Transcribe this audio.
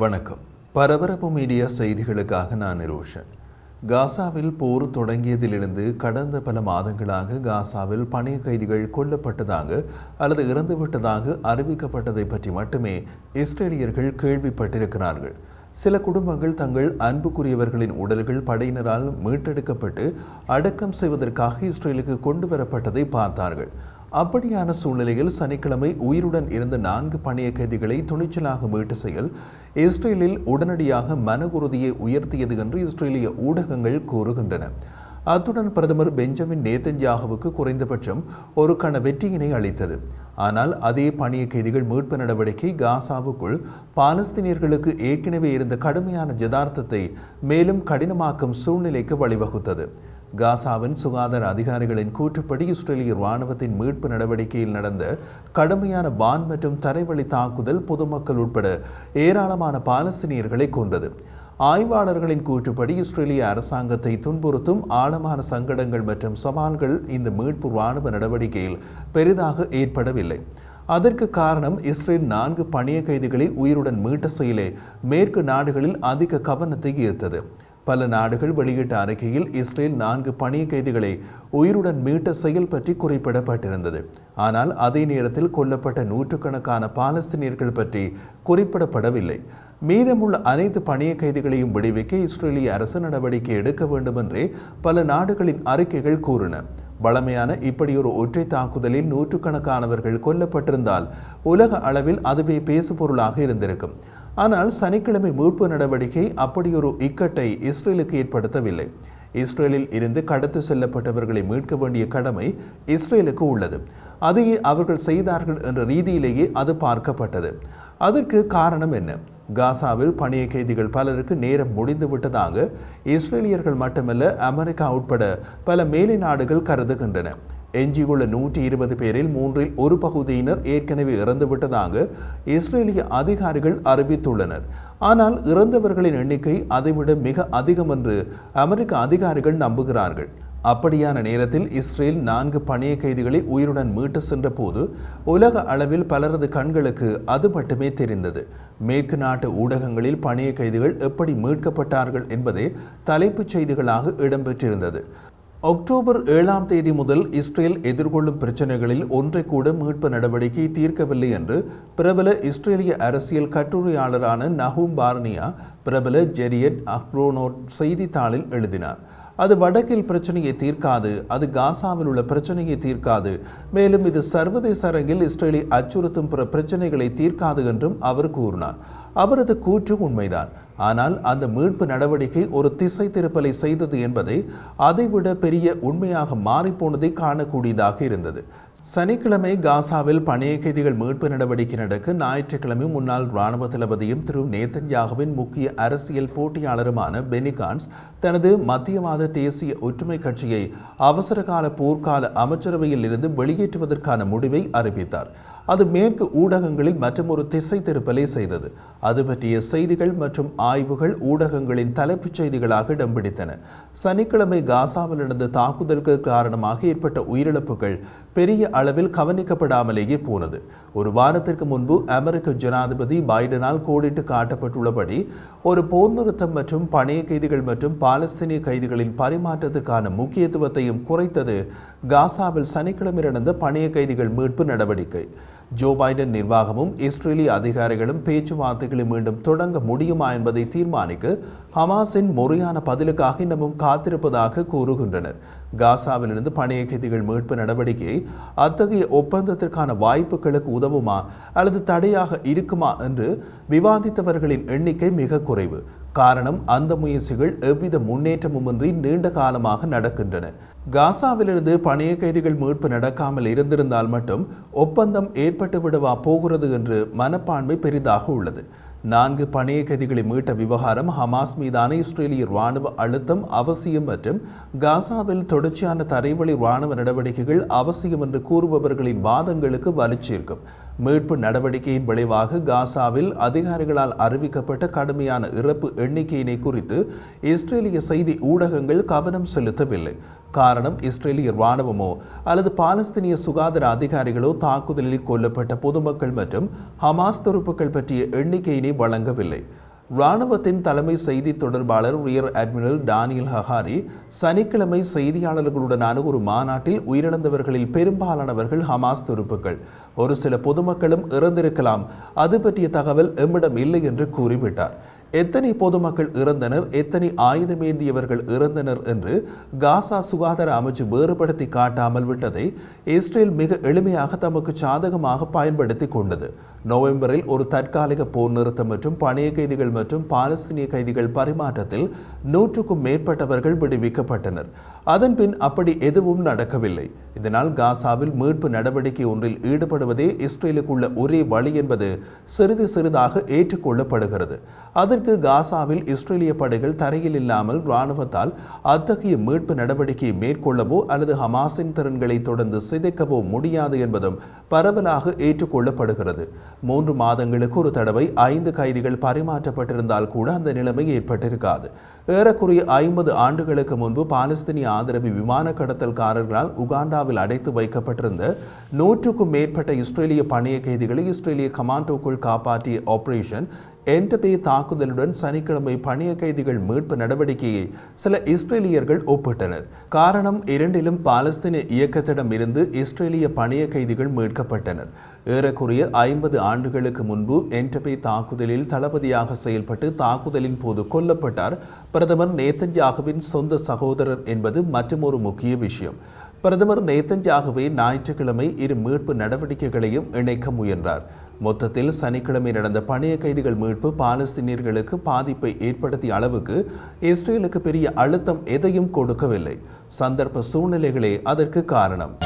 வணக்கம் பரபரப்பு மீடியா செய்திகளுக்காக நான் நிரோஷன் காசாவில் போர் தொடங்கியதிலிருந்து கடந்த பல மாதங்களாக காசாவில் பணி கைதிகள் கொல்லப்பட்டதாக அல்லது இறந்துவிட்டதாக அறிவிக்கப்பட்டதை பற்றி மட்டுமே இஸ்ரேலியர்கள் கேள்விப்பட்டிருக்கிறார்கள் சில குடும்பங்கள் தங்கள் அன்புக்குரியவர்களின் உடல்கள் படையினரால் மீட்டெடுக்கப்பட்டு அடக்கம் செய்வதற்காக இஸ்ரேலுக்கு கொண்டு வரப்பட்டதை பார்த்தார்கள் அப்படியான சூழ்நிலையில் சனிக்கிழமை உயிருடன் இருந்த நான்கு பணிய கைதிகளை துணிச்சலாக மீட்டு செயல் இஸ்ரேலில் உடனடியாக மன உறுதியை உயர்த்தியது என்று இஸ்ரேலிய ஊடகங்கள் கூறுகின்றன அத்துடன் பிரதமர் பெஞ்சமின் நேத்தன்யாகுவுக்கு குறைந்தபட்சம் ஒரு கண வெற்றியினை அளித்தது ஆனால் அதே பணிய கைதிகள் மீட்பு நடவடிக்கை காசாவுக்குள் பாலஸ்தீனியர்களுக்கு ஏற்கனவே இருந்த கடுமையான ஜதார்த்தத்தை மேலும் கடினமாக்கும் சூழ்நிலைக்கு வழிவகுத்தது காசாவின் சுகாதார அதிகாரிகளின் கூற்றுப்படி இஸ்ரேலிய இராணுவத்தின் மீட்பு நடவடிக்கையில் நடந்த கடுமையான வான் மற்றும் தரைவழி தாக்குதல் பொதுமக்கள் உட்பட ஏராளமான பாலஸ்தீனியர்களை கொன்றது ஆய்வாளர்களின் கூற்றுப்படி இஸ்ரேலிய அரசாங்கத்தை துன்புறுத்தும் ஆழமான சங்கடங்கள் மற்றும் சவால்கள் இந்த மீட்பு இராணுவ நடவடிக்கையில் பெரிதாக ஏற்படவில்லை அதற்கு காரணம் இஸ்ரேல் நான்கு பணிய கைதிகளை உயிருடன் மீட்ட செயலே மேற்கு நாடுகளில் அதிக கவனத்தை ஈர்த்தது பல நாடுகள் வெளியிட்ட அறிக்கையில் இஸ்ரேல் நான்கு பணிய கைதிகளை உயிருடன் மீட்ட செயல் பற்றி குறிப்பிடப்பட்டிருந்தது ஆனால் அதே நேரத்தில் கொல்லப்பட்ட நூற்றுக்கணக்கான பாலஸ்தீனியர்கள் பற்றி குறிப்பிடப்படவில்லை மீதமுள்ள அனைத்து பணிய கைதிகளையும் விடுவிக்க இஸ்ரேலிய அரசு நடவடிக்கை எடுக்க வேண்டும் என்றே பல நாடுகளின் அறிக்கைகள் கூறின வளமையான இப்படியொரு ஒற்றை தாக்குதலில் நூற்றுக்கணக்கானவர்கள் கொல்லப்பட்டிருந்தால் உலக அளவில் அதுவே பேசுபொருளாக இருந்திருக்கும் ஆனால் சனிக்கிழமை மீட்பு நடவடிக்கை அப்படியொரு இக்கட்டை இஸ்ரேலுக்கு ஏற்படுத்தவில்லை இஸ்ரேலில் இருந்து கடத்து செல்லப்பட்டவர்களை மீட்க வேண்டிய கடமை இஸ்ரேலுக்கு உள்ளது அதையே அவர்கள் செய்தார்கள் என்ற ரீதியிலேயே அது பார்க்கப்பட்டது அதற்கு காரணம் என்ன காசாவில் பணிய கைதிகள் பலருக்கு நேரம் முடிந்து விட்டதாக இஸ்ரேலியர்கள் மட்டுமல்ல அமெரிக்கா உட்பட பல மேலை நாடுகள் கருதுகின்றன எஞ்சியுள்ள நூற்றி இருபது பேரில் மூன்றில் ஒரு பகுதியினர் ஏற்கனவே இறந்துவிட்டதாக இஸ்ரேலிய அதிகாரிகள் அறிவித்துள்ளனர் ஆனால் இறந்தவர்களின் எண்ணிக்கை அதைவிட மிக அதிகம் என்று அமெரிக்க அதிகாரிகள் நம்புகிறார்கள் அப்படியான நேரத்தில் இஸ்ரேல் நான்கு பணிய கைதிகளை உயிருடன் மீட்டு சென்ற போது உலக அளவில் பலரது கண்களுக்கு அது மட்டுமே தெரிந்தது மேற்கு நாட்டு ஊடகங்களில் பணிய கைதிகள் எப்படி மீட்கப்பட்டார்கள் என்பதே தலைப்புச் செய்திகளாக இடம்பெற்றிருந்தது அக்டோபர் ஏழாம் தேதி முதல் இஸ்ரேல் எதிர்கொள்ளும் பிரச்சனைகளில் ஒன்றை கூட மீட்பு நடவடிக்கை தீர்க்கவில்லை என்று பிரபல இஸ்ரேலிய அரசியல் கட்டுரையாளரான நஹூம் பார்னியா பிரபல ஜெரியட் அக்ரோனோட் செய்தித்தாளில் எழுதினார் அது வடக்கில் பிரச்சனையை தீர்க்காது அது காசாவில் உள்ள பிரச்சனையை தீர்க்காது மேலும் இது சர்வதேச அரங்கில் இஸ்ரேலை அச்சுறுத்தும் பிற பிரச்சனைகளை தீர்க்காது என்றும் அவர் கூறினார் அவரது கூற்று உண்மைதான் ஆனால் அந்த மீட்பு நடவடிக்கை ஒரு திசை திருப்பலை செய்தது என்பதை அதைவிட பெரிய உண்மையாக மாறிப்போனதை காணக்கூடியதாக இருந்தது சனிக்கிழமை காசாவில் பணைய கைதிகள் மீட்பு நடவடிக்கை நடக்க ஞாயிற்றுக்கிழமை முன்னாள் இராணுவ தளபதியும் திரு நேத்தன்யாகுவின் முக்கிய அரசியல் போட்டியாளருமான பெனிகான்ஸ் தனது மத்தியவாத தேசிய ஒற்றுமை கட்சியை அவசரகால போர்க்கால அமைச்சரவையில் இருந்து வெளியேற்றுவதற்கான முடிவை அறிவித்தார் அது மேற்கு ஊடகங்களில் ஒரு திசை திருப்பலை செய்தது அது பற்றிய செய்திகள் மற்றும் ஆய்வுகள் ஊடகங்களின் தலைப்புச் செய்திகளாக இடம்பிடித்தன சனிக்கிழமை காசாவில் நடந்த தாக்குதலுக்கு காரணமாக ஏற்பட்ட உயிரிழப்புகள் பெரிய அளவில் கவனிக்கப்படாமலேயே போனது ஒரு வாரத்திற்கு முன்பு அமெரிக்க ஜனாதிபதி பைடனால் கோடிட்டு காட்டப்பட்டுள்ளபடி ஒரு போர் நிறுத்தம் மற்றும் பணைய கைதிகள் மற்றும் பாலஸ்தீனிய கைதிகளின் பரிமாற்றத்திற்கான முக்கியத்துவத்தையும் குறைத்தது காசாவில் சனிக்கிழமை நடந்த பணைய கைதிகள் மீட்பு நடவடிக்கை ஜோ பைடன் நிர்வாகமும் இஸ்ரேலிய அதிகாரிகளும் பேச்சுவார்த்தைகளை மீண்டும் தொடங்க முடியுமா என்பதை தீர்மானிக்க ஹமாஸின் முறையான பதிலுக்காக இன்னமும் காத்திருப்பதாக கூறுகின்றனர் காசாவிலிருந்து பணைய கைதிகள் மீட்பு நடவடிக்கையை அத்தகைய ஒப்பந்தத்திற்கான வாய்ப்புகளுக்கு உதவுமா அல்லது தடையாக இருக்குமா என்று விவாதித்தவர்களின் எண்ணிக்கை மிக குறைவு காரணம் அந்த முயற்சிகள் எவ்வித முன்னேற்றமுமின்றி நீண்ட காலமாக நடக்கின்றன காசாவிலிருந்து பணைய கைதிகள் மீட்பு நடக்காமல் இருந்திருந்தால் மட்டும் ஒப்பந்தம் ஏற்பட்டுவிடவா போகிறது என்று மனப்பான்மை பெரிதாக உள்ளது நான்கு பணைய கைதிகளை மீட்ட விவகாரம் ஹமாஸ் மீதான இஸ்ரேலிய ராணுவ அழுத்தம் அவசியம் மற்றும் காசாவில் தொடர்ச்சியான தரைவழி ராணுவ நடவடிக்கைகள் அவசியம் என்று கூறுபவர்களின் வாதங்களுக்கு வலுச்சேர்க்கும் மீட்பு நடவடிக்கையின் விளைவாக காசாவில் அதிகாரிகளால் அறிவிக்கப்பட்ட கடுமையான இறப்பு எண்ணிக்கையினை குறித்து இஸ்ரேலிய செய்தி ஊடகங்கள் கவனம் செலுத்தவில்லை காரணம் இஸ்ரேலிய இராணுவமோ அல்லது பாலஸ்தீனிய சுகாதார அதிகாரிகளோ தாக்குதலில் கொல்லப்பட்ட பொதுமக்கள் மற்றும் ஹமாஸ் துருப்புக்கள் பற்றிய எண்ணிக்கையினை வழங்கவில்லை இராணுவத்தின் தலைமை செய்தி தொடர்பாளர் உயர் அட்மிரல் டானியல் ஹஹாரி சனிக்கிழமை செய்தியாளர்களுடனான ஒரு மாநாட்டில் உயிரிழந்தவர்களில் பெரும்பாலானவர்கள் ஹமாஸ் துருப்புகள் ஒரு சில பொதுமக்களும் இறந்திருக்கலாம் அது பற்றிய தகவல் எம்மிடம் இல்லை என்று கூறிவிட்டார் எத்தனை பொதுமக்கள் இறந்தனர் எத்தனை ஆயுதமேந்தியவர்கள் இறந்தனர் என்று காசா சுகாதார அமைச்சு வேறுபடுத்தி காட்டாமல் விட்டதை இஸ்ரேல் மிக எளிமையாக தமக்கு சாதகமாக பயன்படுத்தி கொண்டது நவம்பரில் ஒரு தற்காலிக போர் நிறுத்தம் மற்றும் பணைய கைதிகள் மற்றும் பாலஸ்தீனிய கைதிகள் பரிமாற்றத்தில் நூற்றுக்கும் மேற்பட்டவர்கள் விடுவிக்கப்பட்டனர் அதன்பின் அப்படி எதுவும் நடக்கவில்லை இதனால் காசாவில் மீட்பு நடவடிக்கை ஒன்றில் ஈடுபடுவதே இஸ்ரேலுக்குள்ள ஒரே வழி என்பது சிறிது சிறிதாக ஏற்றுக்கொள்ளப்படுகிறது அதற்கு காசாவில் இஸ்ரேலிய படைகள் தரையில் இல்லாமல் இராணுவத்தால் அத்தகைய மீட்பு நடவடிக்கையை மேற்கொள்ளவோ அல்லது ஹமாஸின் திறன்களை தொடர்ந்து சிதைக்கவோ முடியாது என்பதும் பரவலாக ஏற்றுக்கொள்ளப்படுகிறது மூன்று மாதங்களுக்கு ஒரு தடவை ஐந்து கைதிகள் பரிமாற்றப்பட்டிருந்தால் கூட அந்த நிலைமை ஏற்பட்டிருக்காது ஏறக்குறைய ஐம்பது ஆண்டுகளுக்கு முன்பு பாலஸ்தீனிய ஆதரவு விமான கடத்தல்காரர்களால் உகாண்டாவில் அடைத்து வைக்கப்பட்டிருந்த நூற்றுக்கும் மேற்பட்ட இஸ்ரேலிய பணைய கைதிகளை இஸ்ரேலிய கமாண்டோக்குள் காப்பாற்றிய ஆபரேஷன் என்டபே தாக்குதலுடன் சனிக்கிழமை பணிய கைதிகள் மீட்பு நடவடிக்கையை சில இஸ்ரேலியர்கள் ஒப்பிட்டனர் காரணம் இரண்டிலும் பாலஸ்தீன இயக்கத்திடம் இருந்து இஸ்ரேலிய பணிய கைதிகள் மீட்கப்பட்டனர் ஏறக்குறைய ஐம்பது ஆண்டுகளுக்கு முன்பு என்டபே தாக்குதலில் தளபதியாக செயல்பட்டு தாக்குதலின் போது கொல்லப்பட்டார் பிரதமர் நேத்தன்யாகுவின் சொந்த சகோதரர் என்பது மற்றொரு முக்கிய விஷயம் பிரதமர் நேத்தன்யாகுவே ஞாயிற்றுக்கிழமை இரு மீட்பு நடவடிக்கைகளையும் இணைக்க முயன்றார் மொத்தத்தில் சனிக்கிழமை நடந்த பணைய கைதிகள் மீட்பு பாலஸ்தீனியர்களுக்கு பாதிப்பை ஏற்படுத்திய அளவுக்கு இஸ்ரேலுக்கு பெரிய அழுத்தம் எதையும் கொடுக்கவில்லை சந்தர்ப்ப சூழ்நிலைகளே அதற்கு காரணம்